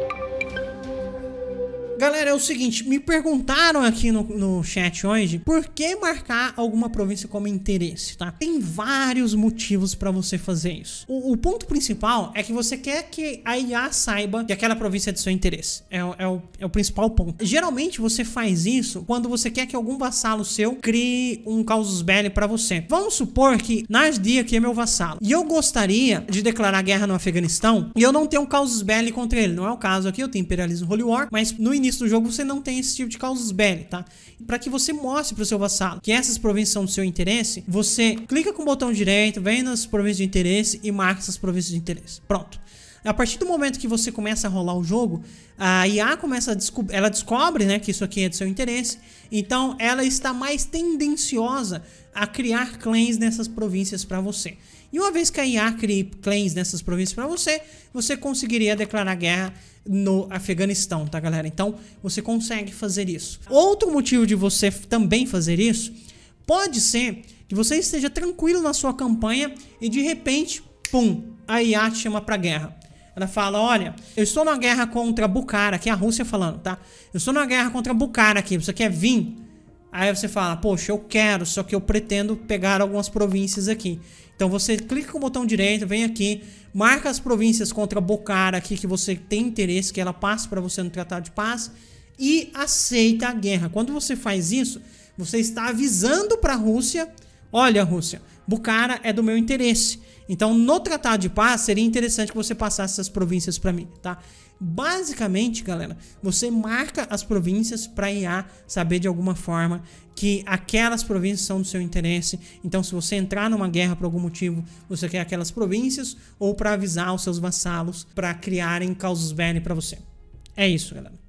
Thank you. Galera, é o seguinte, me perguntaram aqui no, no chat hoje por que marcar alguma província como interesse, tá? Tem vários motivos para você fazer isso. O, o, ponto principal é que você quer que a IA saiba que aquela província é de seu interesse. É, é, o, é o principal ponto. Geralmente você faz isso quando você quer que algum vassalo seu crie um causus belli para você. Vamos supor que Nasdi aqui é meu vassalo e eu gostaria de declarar guerra no Afeganistão e eu não tenho um causus belli contra ele. Não é o caso aqui, eu tenho imperialismo holy war, mas no início início do jogo você não tem esse tipo de causas belli, tá? Para que você mostre para o seu vassalo que essas províncias são do seu interesse, você clica com o botão direito, vem nas províncias de interesse e marca essas províncias de interesse. Pronto. A partir do momento que você começa a rolar o jogo, a IA começa a descobrir, ela descobre, né, que isso aqui é do seu interesse. Então, ela está mais tendenciosa a criar clãs nessas províncias para você. E uma vez que a IA crie clãs nessas províncias para você, você conseguiria declarar guerra no Afeganistão, tá, galera? Então você consegue fazer isso. Outro motivo de você também fazer isso pode ser que você esteja tranquilo na sua campanha e de repente, pum, a IA te chama pra guerra. Ela fala: Olha, eu estou na guerra contra Bukhara, que é a Rússia falando, tá? Eu estou na guerra contra Bukhara aqui, você quer vir? Aí você fala, poxa, eu quero, só que eu pretendo pegar algumas províncias aqui. Então você clica com o botão direito, vem aqui, marca as províncias contra Bocara aqui que você tem interesse, que ela passe para você no Tratado de Paz e aceita a guerra. Quando você faz isso, você está avisando para a Rússia Olha, Rússia, Bucara é do meu interesse. Então, no tratado de paz, seria interessante que você passasse essas províncias para mim, tá? Basicamente, galera, você marca as províncias para IA saber de alguma forma que aquelas províncias são do seu interesse. Então, se você entrar numa guerra por algum motivo, você quer aquelas províncias ou para avisar os seus vassalos para criarem causos velhas para você. É isso, galera.